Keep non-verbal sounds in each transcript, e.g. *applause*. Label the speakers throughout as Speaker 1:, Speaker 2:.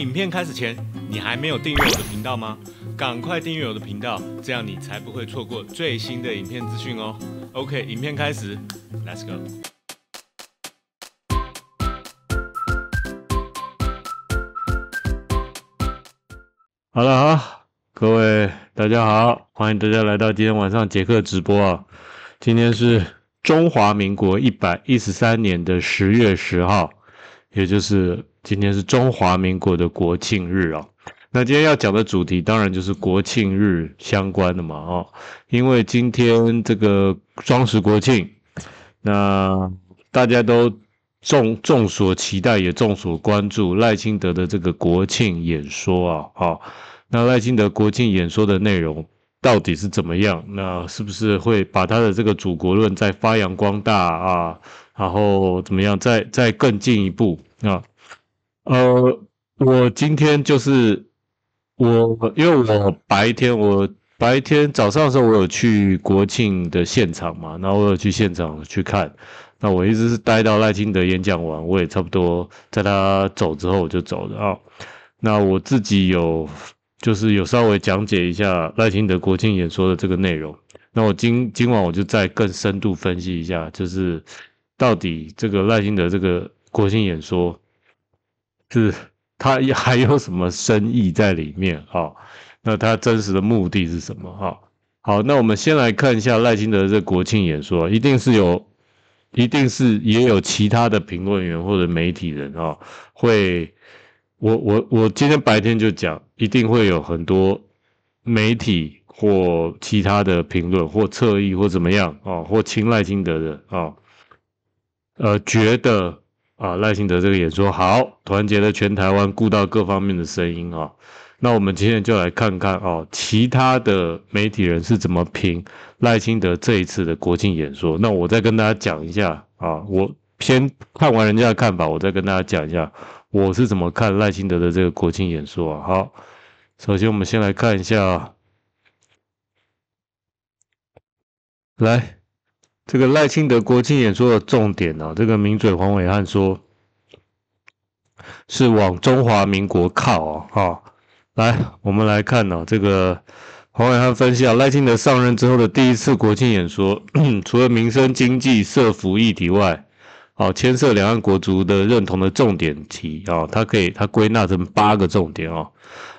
Speaker 1: 影片开始前，你还没有订阅我的频道吗？赶快订阅我的频道，这样你才不会错过最新的影片资讯哦。OK，影片开始，Let's go。好了啊，各位大家好，欢迎大家来到今天晚上杰克直播啊。今天是中华民国一百一十三年的十月十号，也就是。今天是中华民国的国庆日啊，那今天要讲的主题当然就是国庆日相关的嘛啊，因为今天这个双十国庆，那大家都众众所期待也众所关注赖清德的这个国庆演说啊，哈，那赖清德国庆演说的内容到底是怎么样？那是不是会把他的这个祖国论再发扬光大啊？然后怎么样，再再更进一步啊？呃，我今天就是我，因为我白天我白天早上的时候我有去国庆的现场嘛，然后我有去现场去看。那我一直是待到赖清德演讲完，我也差不多在他走之后我就走了啊。那我自己有就是有稍微讲解一下赖清德国庆演说的这个内容。那我今今晚我就再更深度分析一下，就是到底这个赖清德这个国庆演说。是，他还有什么深意在里面啊？那他真实的目的是什么啊？好，那我们先来看一下赖清德这国庆演说，一定是有，一定是也有其他的评论员或者媒体人啊，会，我我我今天白天就讲，一定会有很多媒体或其他的评论或侧翼或怎么样啊，或青睐清德的啊，呃，觉得。啊，赖清德这个演说好，团结了全台湾顾到各方面的声音啊。那我们今天就来看看哦，其他的媒体人是怎么评赖清德这一次的国庆演说。那我再跟大家讲一下啊，我先看完人家的看法，我再跟大家讲一下我是怎么看赖清德的这个国庆演说啊。好，首先我们先来看一下，来。这个赖清德国庆演说的重点呢？这个名嘴黄伟汉说，是往中华民国靠啊！哈，来，我们来看呢，这个黄伟汉分析啊，赖清德上任之后的第一次国庆演说，*coughs* 除了民生、经济、社服议题外，啊，牵涉两岸国族的认同的重点题啊，他可以，他归纳成八个重点啊。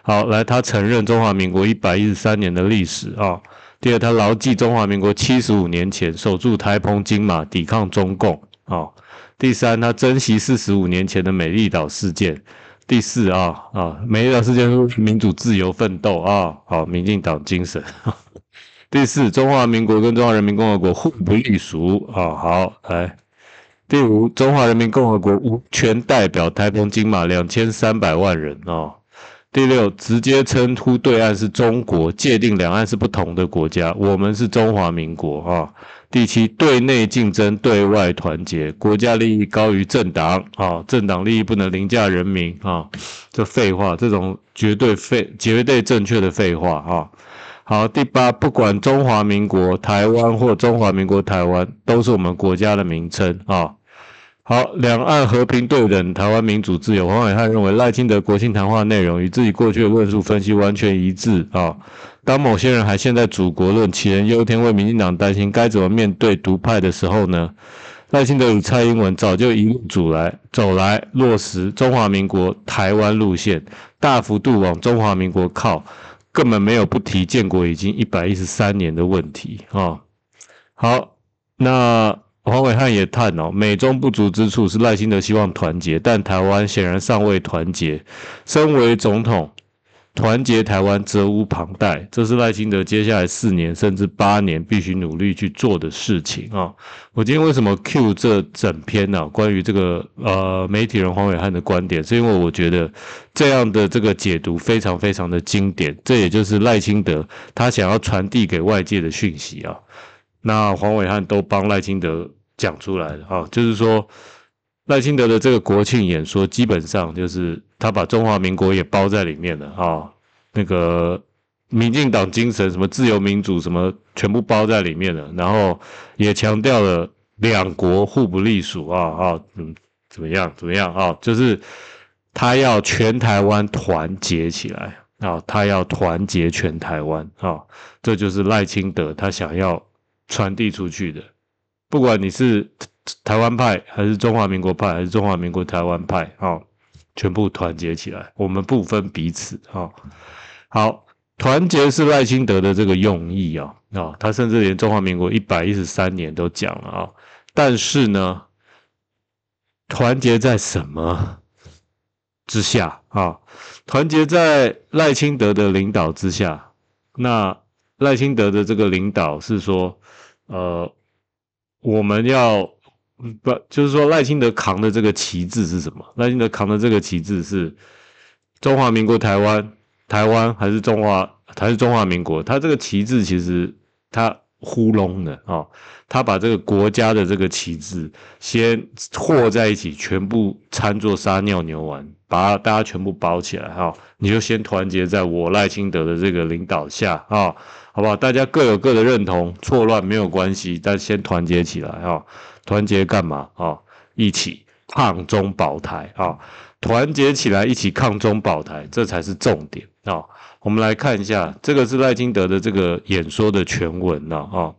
Speaker 1: 好，来，他承认中华民国一百一十三年的历史啊。第二，他牢记中华民国七十五年前守住台澎金马，抵抗中共。好，第三，他珍惜四十五年前的美丽岛事件。第四啊啊，美丽岛事件民主自由奋斗啊，好，民进党精神。*laughs* 第四，中华民国跟中华人民共和国互不隶属啊。好，来。第五，中华人民共和国无权代表台澎金马两千三百万人啊。第六，直接称呼对岸是中国，界定两岸是不同的国家，我们是中华民国啊。第七，对内竞争，对外团结，国家利益高于政党啊，政党利益不能凌驾人民啊。这废话，这种绝对废、绝对正确的废话啊。好，第八，不管中华民国、台湾或中华民国、台湾，都是我们国家的名称啊。好，两岸和平对等，台湾民主自由。黄伟汉认为，赖清德国庆谈话内容与自己过去的论述分析完全一致啊。当某些人还陷在主国论、杞人忧天，为民进党担心该怎么面对独派的时候呢？赖清德、蔡英文早就一路走来，走来落实中华民国台湾路线，大幅度往中华民国靠，根本没有不提建国已经一百一十三年的问题啊。好，那。黄伟汉也叹哦，美中不足之处是赖清德希望团结，但台湾显然尚未团结。身为总统，团结台湾责无旁贷，这是赖清德接下来四年甚至八年必须努力去做的事情啊！我今天为什么 Q 这整篇呢？关于这个呃媒体人黄伟汉的观点，是因为我觉得这样的这个解读非常非常的经典，这也就是赖清德他想要传递给外界的讯息啊。那黄伟汉都帮赖清德。讲出来的啊，就是说赖清德的这个国庆演说，基本上就是他把中华民国也包在里面了啊，那个民进党精神什么自由民主什么，全部包在里面了。然后也强调了两国互不隶属啊啊，嗯，怎么样？怎么样啊？就是他要全台湾团结起来啊，他要团结全台湾啊，这就是赖清德他想要传递出去的。不管你是台湾派还是中华民国派还是中华民国台湾派啊，全部团结起来，我们不分彼此啊。好，团结是赖清德的这个用意啊啊，他甚至连中华民国一百一十三年都讲了啊。但是呢，团结在什么之下啊？团结在赖清德的领导之下。那赖清德的这个领导是说，呃。我们要不就是说赖清德扛的这个旗帜是什么？赖清德扛的这个旗帜是中华民国台湾，台湾还是中华还是中华民国？他这个旗帜其实他糊弄的啊，他把这个国家的这个旗帜先和在一起，全部掺作撒尿牛丸，把大家全部包起来哈，你就先团结在我赖清德的这个领导下啊。好不好？大家各有各的认同，错乱没有关系，但先团结起来哈。团结干嘛啊？一起抗中保台啊！团结起来一起抗中保台，这才是重点啊！我们来看一下，这个是赖清德的这个演说的全文了啊。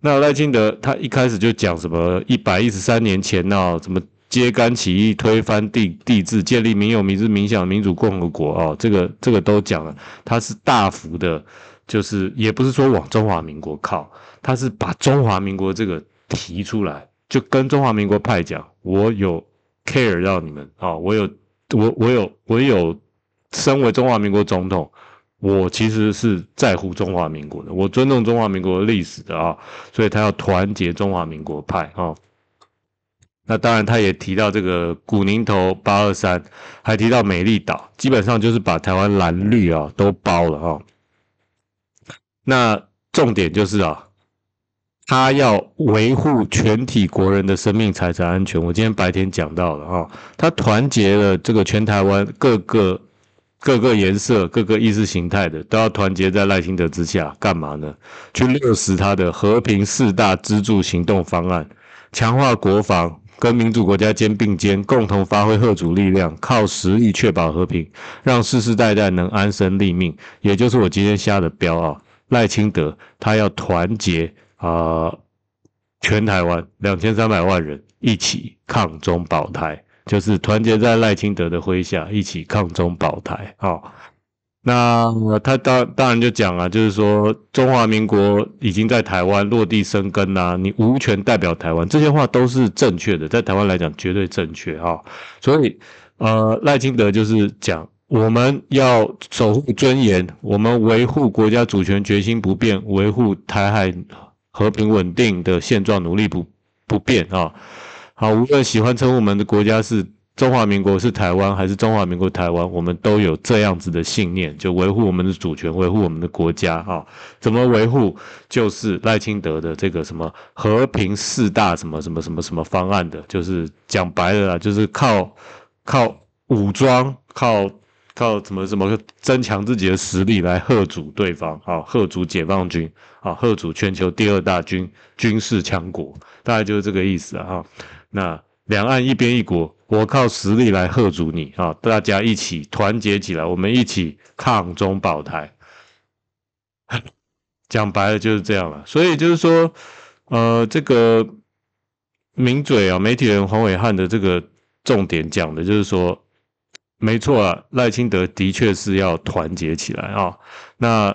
Speaker 1: 那赖清德他一开始就讲什么？一百一十三年前呢，什么揭竿起义，推翻帝帝制，建立民有、民治、民享民主共和国啊？这个这个都讲了，他是大幅的。就是也不是说往中华民国靠，他是把中华民国这个提出来，就跟中华民国派讲，我有 care 到你们啊，我有我我有我有身为中华民国总统，我其实是在乎中华民国的，我尊重中华民国历史的啊，所以他要团结中华民国派啊。那当然他也提到这个古宁头八二三，还提到美丽岛，基本上就是把台湾蓝绿啊都包了哈。那重点就是啊，他要维护全体国人的生命财产安全。我今天白天讲到了哈，他团结了这个全台湾各个各个颜色、各个意识形态的，都要团结在赖清德之下，干嘛呢？去落实他的和平四大支柱行动方案，强化国防，跟民主国家肩并肩，共同发挥核主力量，靠实力确保和平，让世世代代能安身立命。也就是我今天下的标啊。赖清德他要团结啊，全台湾两千三百万人一起抗中保台，就是团结在赖清德的麾下一起抗中保台。哦那他当当然就讲啊，就是说中华民国已经在台湾落地生根啦，你无权代表台湾，这些话都是正确的，在台湾来讲绝对正确哈。所以呃，赖清德就是讲。我们要守护尊严，我们维护国家主权决心不变，维护台海和平稳定的现状努力不不变啊！好，无论喜欢称我们的国家是中华民国、是台湾，还是中华民国台湾，我们都有这样子的信念，就维护我们的主权，维护我们的国家啊！怎么维护？就是赖清德的这个什么和平四大什么什么什么什么方案的，就是讲白了啦，就是靠靠武装靠。靠什么什么增强自己的实力来吓阻对方啊？吓阻解放军啊？吓阻全球第二大军军事强国？大概就是这个意思啊。那两岸一边一国，我靠实力来吓阻你啊！大家一起团结起来，我们一起抗中保台。讲白了就是这样了。所以就是说，呃，这个名嘴啊，媒体人黄伟汉的这个重点讲的就是说。没错啊，赖清德的确是要团结起来啊。那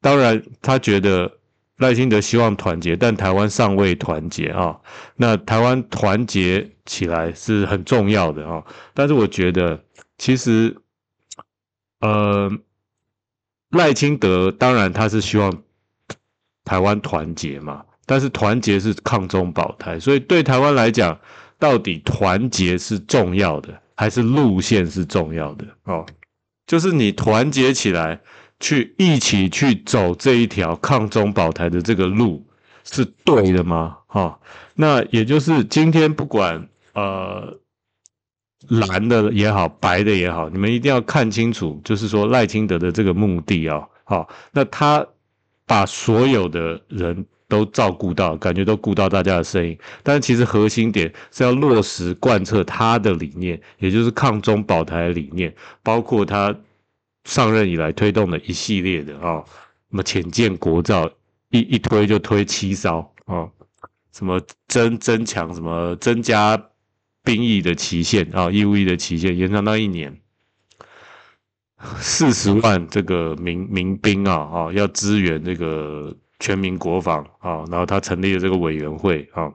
Speaker 1: 当然，他觉得赖清德希望团结，但台湾尚未团结啊。那台湾团结起来是很重要的啊。但是我觉得，其实，呃，赖清德当然他是希望台湾团结嘛，但是团结是抗中保台，所以对台湾来讲，到底团结是重要的。还是路线是重要的哦，就是你团结起来，去一起去走这一条抗中保台的这个路是对的吗？哈，那也就是今天不管呃蓝的也好，白的也好，你们一定要看清楚，就是说赖清德的这个目的哦，好，那他把所有的人。都照顾到，感觉都顾到大家的声音，但其实核心点是要落实贯彻他的理念，也就是抗中保台理念，包括他上任以来推动的一系列的啊，什么浅见国造一一推就推七招啊，什么增增强什么增加兵役的期限啊，义务役的期限延长到一年，四十万这个民民兵啊，哈，要支援这个。全民国防啊，然后他成立了这个委员会啊，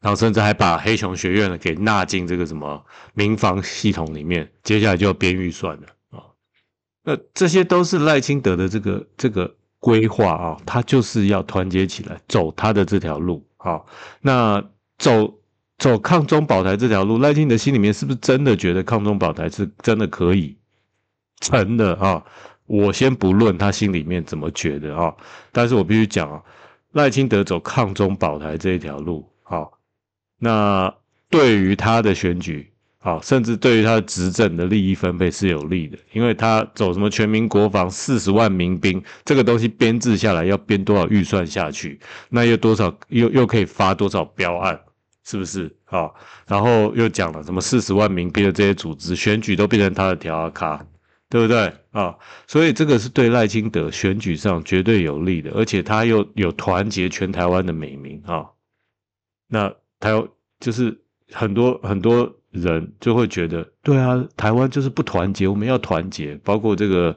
Speaker 1: 然后甚至还把黑熊学院呢给纳进这个什么民防系统里面。接下来就要编预算了啊，那这些都是赖清德的这个这个规划啊，他就是要团结起来走他的这条路啊。那走走抗中保台这条路，赖清德心里面是不是真的觉得抗中保台是真的可以成的啊？我先不论他心里面怎么觉得啊，但是我必须讲啊，赖清德走抗中保台这一条路啊，那对于他的选举啊，甚至对于他的执政的利益分配是有利的，因为他走什么全民国防四十万民兵这个东西编制下来要编多少预算下去，那又多少又又可以发多少标案，是不是啊？然后又讲了什么四十万民兵的这些组织选举都变成他的调压卡。对不对啊？所以这个是对赖清德选举上绝对有利的，而且他又有团结全台湾的美名啊。那他就是很多很多人就会觉得，对啊，台湾就是不团结，我们要团结。包括这个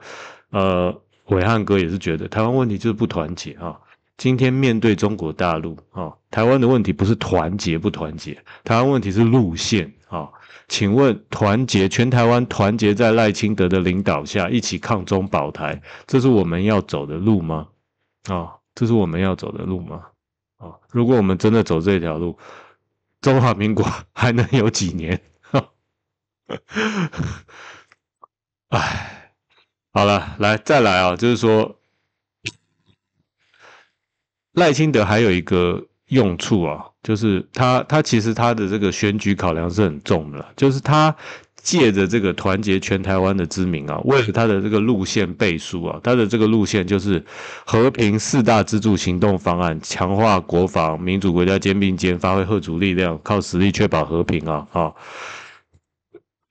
Speaker 1: 呃，伟汉哥也是觉得台湾问题就是不团结啊。今天面对中国大陆啊，台湾的问题不是团结不团结，台湾问题是路线啊。请问团结全台湾团结在赖清德的领导下一起抗中保台，这是我们要走的路吗？啊，这是我们要走的路吗？啊，如果我们真的走这条路，中华民国还能有几年？哎，好了，来再来啊，就是说。赖清德还有一个用处啊，就是他他其实他的这个选举考量是很重的，就是他借着这个团结全台湾的之名啊，为了他的这个路线背书啊，他的这个路线就是和平四大支柱行动方案，强化国防，民主国家肩并肩，发挥核主力量，靠实力确保和平啊啊！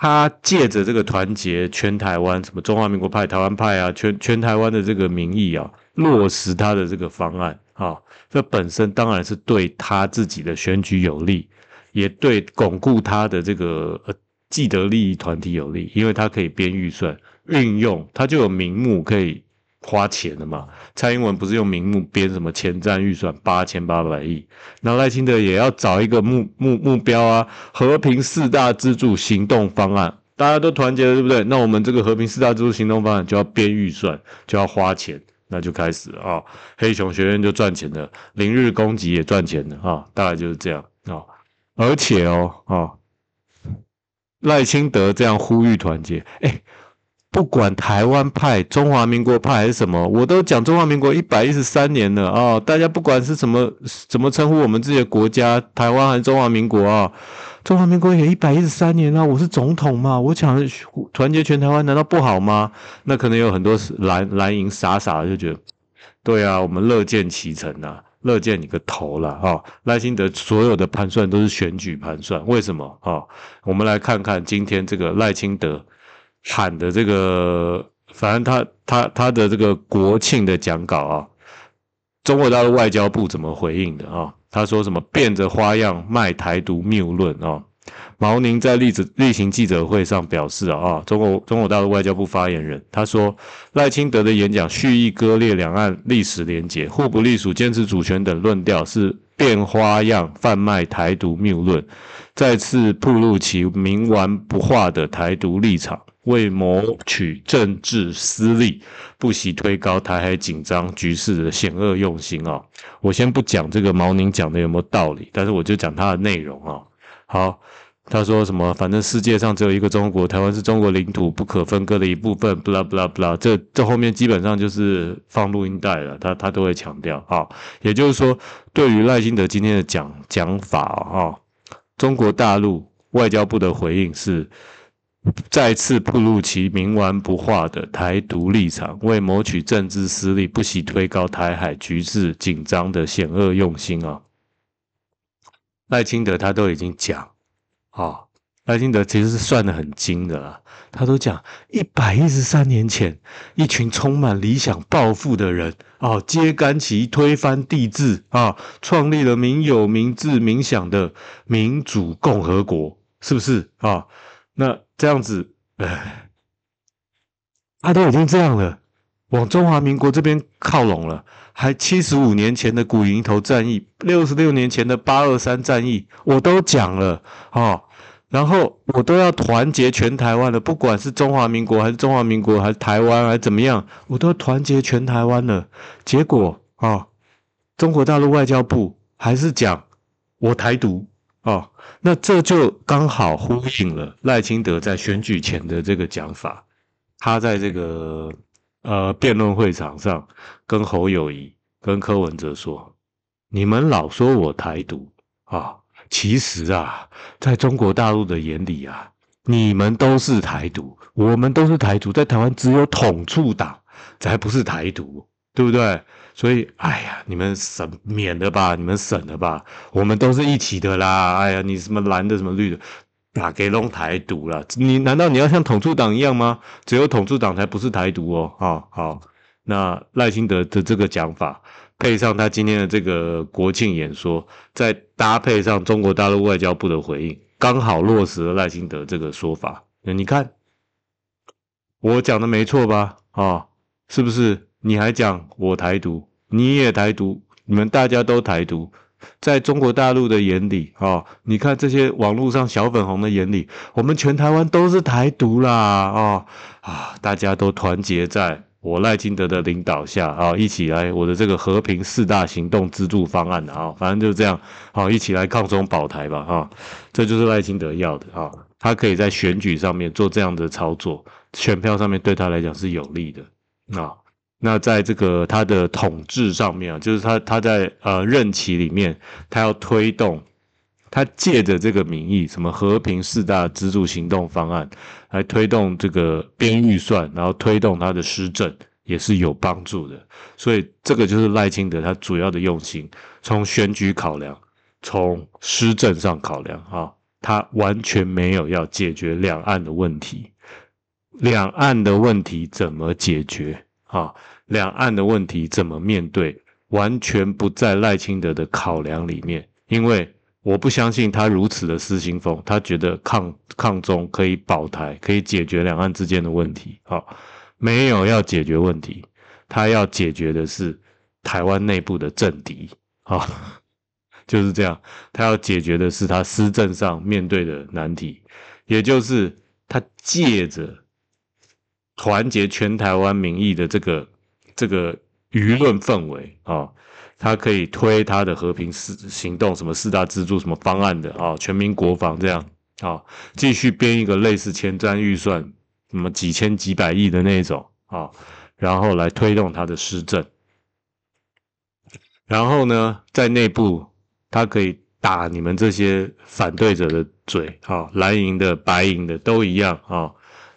Speaker 1: 他借着这个团结全台湾，什么中华民国派、台湾派啊，全全台湾的这个民意啊，落实他的这个方案。啊，这本身当然是对他自己的选举有利，也对巩固他的这个呃既得利益团体有利，因为他可以编预算运用，他就有名目可以花钱了嘛。蔡英文不是用名目编什么前瞻预算八千八百亿，那赖清德也要找一个目目目标啊，和平四大支柱行动方案，大家都团结了，对不对？那我们这个和平四大支柱行动方案就要编预算，就要花钱。那就开始啊，黑熊学院就赚钱了，零日攻击也赚钱了啊，大概就是这样啊，而且哦啊，赖清德这样呼吁团结，哎。不管台湾派、中华民国派还是什么，我都讲中华民国一百一十三年了啊！大家不管是什么怎么称呼我们自己的国家，台湾还是中华民国啊？中华民国也一百一十三年了，我是总统嘛，我讲团结全台湾，难道不好吗？那可能有很多蓝蓝营傻傻的就觉得，对啊，我们乐见其成啊，乐见你个头了啊！赖清德所有的盘算都是选举盘算，为什么啊？我们来看看今天这个赖清德。喊的这个，反正他他他的这个国庆的讲稿啊，中国大陆外交部怎么回应的啊？他说什么变着花样卖台独谬论啊？毛宁在例子例行记者会上表示啊啊，中国中国大陆外交部发言人他说，赖清德的演讲蓄意割裂两岸历史连结、互不隶属、坚持主权等论调，是变花样贩卖台独谬论，再次暴露其冥顽不化的台独立场。为谋取政治私利，不惜推高台海紧张局势的险恶用心啊！我先不讲这个毛宁讲的有没有道理，但是我就讲他的内容啊。好，他说什么？反正世界上只有一个中国，台湾是中国领土不可分割的一部分。不啦不啦不啦，这这后面基本上就是放录音带了。他他都会强调啊，也就是说，对于赖清德今天的讲讲法啊，中国大陆外交部的回应是。再次步入其冥顽不化的台独立场，为谋取政治私利，不惜推高台海局势紧张的险恶用心啊！赖清德他都已经讲啊，赖清德其实是算的很精的啦，他都讲一百一十三年前，一群充满理想抱负的人啊，揭竿义，推翻帝制啊，创立了民有、民治、民享的民主共和国，是不是啊？那这样子，他都已经这样了，往中华民国这边靠拢了，还七十五年前的古营头战役，六十六年前的八二三战役，我都讲了哦，然后我都要团结全台湾了，不管是中华民国还是中华民国还是台湾还是怎么样，我都团结全台湾了，结果啊，中国大陆外交部还是讲我台独。哦，那这就刚好呼应了赖清德在选举前的这个讲法，他在这个呃辩论会场上跟侯友谊、跟柯文哲说：“你们老说我台独啊，其实啊，在中国大陆的眼里啊，你们都是台独，我们都是台独，在台湾只有统促党才不是台独，对不对？”所以，哎呀，你们省免了吧，你们省了吧，我们都是一起的啦。哎呀，你什么蓝的，什么绿的，啊，给弄台独了？你难道你要像统促党一样吗？只有统促党才不是台独哦。啊，好，那赖清德的这个讲法，配上他今天的这个国庆演说，再搭配上中国大陆外交部的回应，刚好落实了赖清德这个说法。你看，我讲的没错吧？啊，是不是？你还讲我台独？你也台独，你们大家都台独，在中国大陆的眼里啊，你看这些网络上小粉红的眼里，我们全台湾都是台独啦啊啊！大家都团结在我赖清德的领导下啊，一起来我的这个和平四大行动资助方案啊，反正就这样好，一起来抗中保台吧啊！这就是赖清德要的啊，他可以在选举上面做这样的操作，选票上面对他来讲是有利的啊。那在这个他的统治上面啊，就是他他在呃任期里面，他要推动，他借着这个名义，什么和平四大支柱行动方案，来推动这个编预算，然后推动他的施政，也是有帮助的。所以这个就是赖清德他主要的用心，从选举考量，从施政上考量啊，他完全没有要解决两岸的问题，两岸的问题怎么解决啊？两岸的问题怎么面对，完全不在赖清德的考量里面，因为我不相信他如此的失心疯，他觉得抗抗中可以保台，可以解决两岸之间的问题。好，没有要解决问题，他要解决的是台湾内部的政敌。好，*laughs* 就是这样，他要解决的是他施政上面对的难题，也就是他借着团结全台湾民意的这个。这个舆论氛围啊，他可以推他的和平四行动，什么四大支柱，什么方案的啊，全民国防这样啊，继续编一个类似前瞻预算，什么几千几百亿的那种啊，然后来推动他的施政。然后呢，在内部他可以打你们这些反对者的嘴，好蓝营的、白银的都一样啊，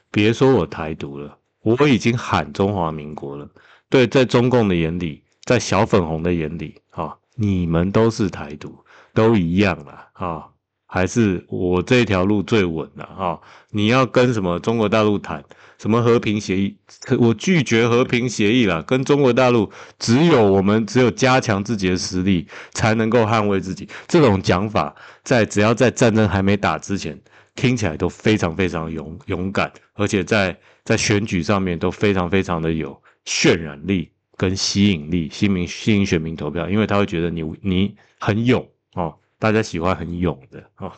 Speaker 1: 别说我台独了，我已经喊中华民国了。对，在中共的眼里，在小粉红的眼里，哈，你们都是台独，都一样了，哦，还是我这条路最稳了，哦，你要跟什么中国大陆谈什么和平协议，我拒绝和平协议了，跟中国大陆只有我们只有加强自己的实力，才能够捍卫自己。这种讲法，在只要在战争还没打之前，听起来都非常非常勇勇敢，而且在在选举上面都非常非常的有。渲染力跟吸引力，新民、新兴选民投票，因为他会觉得你你很勇哦，大家喜欢很勇的啊。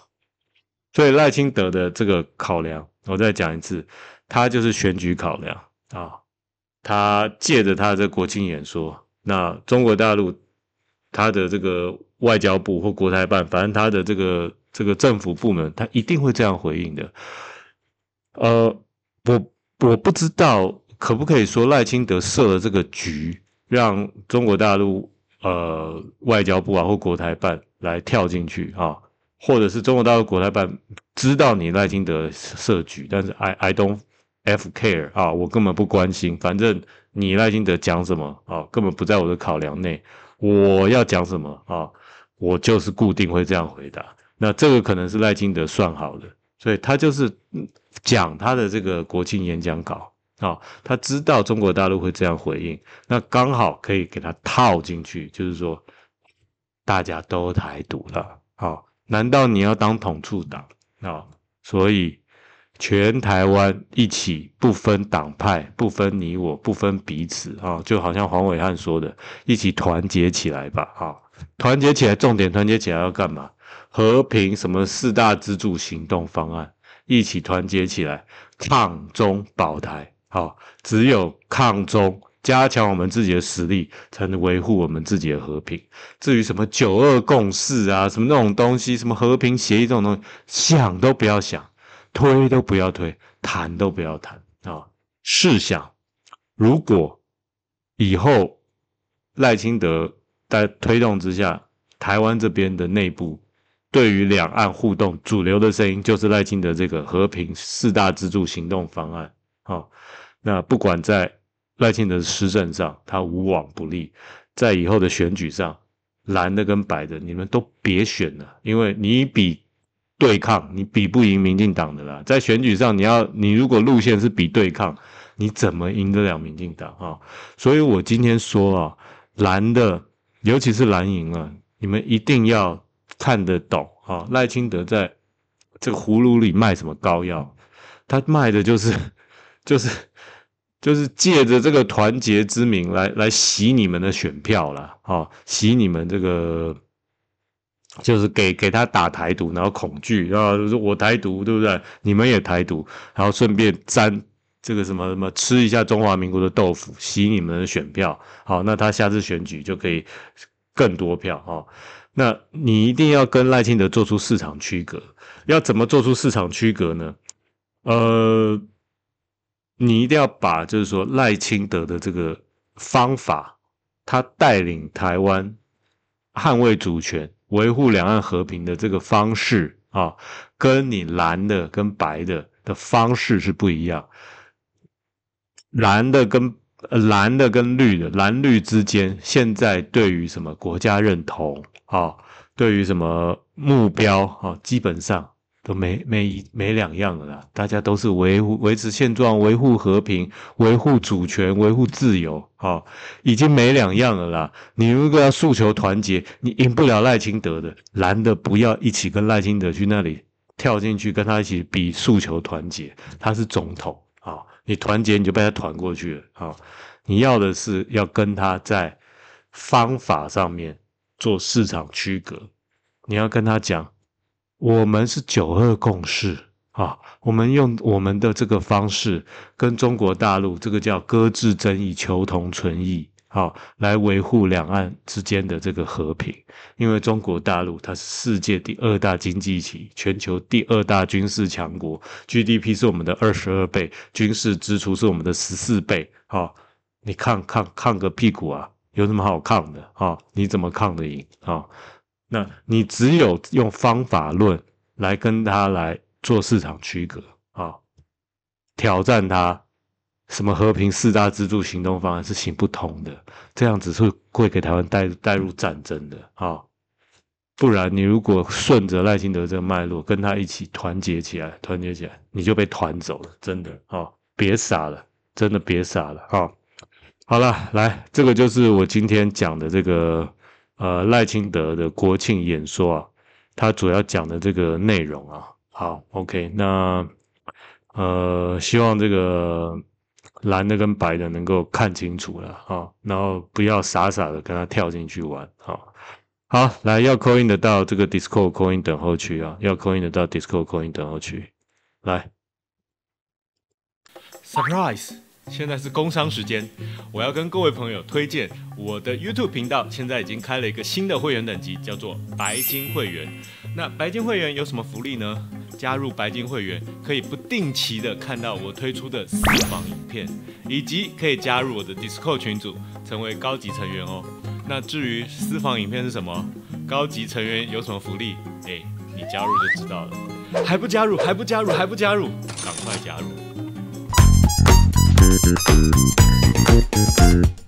Speaker 1: 所以赖清德的这个考量，我再讲一次，他就是选举考量啊。他借着他的这国庆演说，那中国大陆他的这个外交部或国台办，反正他的这个这个政府部门，他一定会这样回应的。呃，我我不知道。可不可以说赖清德设了这个局，让中国大陆呃外交部啊或国台办来跳进去啊，或者是中国大陆国台办知道你赖清德设局，但是 I I don't f care 啊，我根本不关心，反正你赖清德讲什么啊，根本不在我的考量内，我要讲什么啊，我就是固定会这样回答。那这个可能是赖清德算好了，所以他就是讲他的这个国庆演讲稿。啊，他知道中国大陆会这样回应，那刚好可以给他套进去，就是说大家都台独了。好，难道你要当统促党？啊，所以全台湾一起不分党派、不分你我不分彼此啊，就好像黄伟汉说的，一起团结起来吧。啊，团结起来，重点团结起来要干嘛？和平什么四大支柱行动方案，一起团结起来抗中保台。好，只有抗中，加强我们自己的实力，才能维护我们自己的和平。至于什么九二共识啊，什么那种东西，什么和平协议这种东西，想都不要想，推都不要推，谈都不要谈啊！试想，如果以后赖清德在推动之下，台湾这边的内部对于两岸互动主流的声音，就是赖清德这个和平四大支柱行动方案。好，那不管在赖清德施政上，他无往不利；在以后的选举上，蓝的跟白的，你们都别选了，因为你比对抗，你比不赢民进党的啦。在选举上，你要你如果路线是比对抗，你怎么赢得了民进党啊？所以，我今天说啊，蓝的，尤其是蓝营啊，你们一定要看得懂啊。赖清德在这个葫芦里卖什么膏药？他卖的就是。就是 *laughs* 就是借着这个团结之名来来洗你们的选票了哦，洗你们这个就是给给他打台独，然后恐惧啊，说我台独对不对？你们也台独，然后顺便沾这个什么什么吃一下中华民国的豆腐，洗你们的选票。好，那他下次选举就可以更多票哦。那你一定要跟赖清德做出市场区隔，要怎么做出市场区隔呢？呃。你一定要把，就是说赖清德的这个方法，他带领台湾捍卫主权、维护两岸和平的这个方式啊，跟你蓝的跟白的的方式是不一样。蓝的跟蓝的跟绿的蓝绿之间，现在对于什么国家认同啊，对于什么目标啊，基本上。都没没没两样的啦，大家都是维护维持现状、维护和平、维护主权、维护自由，好，已经没两样了啦。你如果要诉求团结，你赢不了赖清德的，蓝的不要一起跟赖清德去那里跳进去跟他一起比诉求团结，他是总统啊，你团结你就被他团过去了啊。你要的是要跟他在方法上面做市场区隔，你要跟他讲。我们是九二共识啊，我们用我们的这个方式，跟中国大陆这个叫搁置争议、求同存异，好来维护两岸之间的这个和平。因为中国大陆它是世界第二大经济体，全球第二大军事强国，GDP 是我们的二十二倍，军事支出是我们的十四倍。好，你抗抗抗个屁股啊，有什么好抗的啊？你怎么抗得赢啊？那你只有用方法论来跟他来做市场区隔啊，挑战他什么和平四大支柱行动方案是行不通的，这样子是会给台湾带带入战争的啊！不然你如果顺着赖清德这个脉络跟他一起团结起来，团结起来，你就被团走了，真的啊！别傻了，真的别傻了啊！好了，来，这个就是我今天讲的这个。呃，赖清德的国庆演说啊，他主要讲的这个内容啊，好，OK，那呃，希望这个蓝的跟白的能够看清楚了啊，然后不要傻傻的跟他跳进去玩，好，好，来，要 i 音的到这个 Discord i 音等候区啊，要 i 音的到 Discord i 音等候区，来，surprise。现在是工商时间，我要跟各位朋友推荐我的 YouTube 频道，现在已经开了一个新的会员等级，叫做白金会员。那白金会员有什么福利呢？加入白金会员可以不定期的看到我推出的私房影片，以及可以加入我的 Discord 群组，成为高级成员哦。那至于私房影片是什么，高级成员有什么福利，哎，你加入就知道了。还不加入？还不加入？还不加入？赶快加入！Thank you.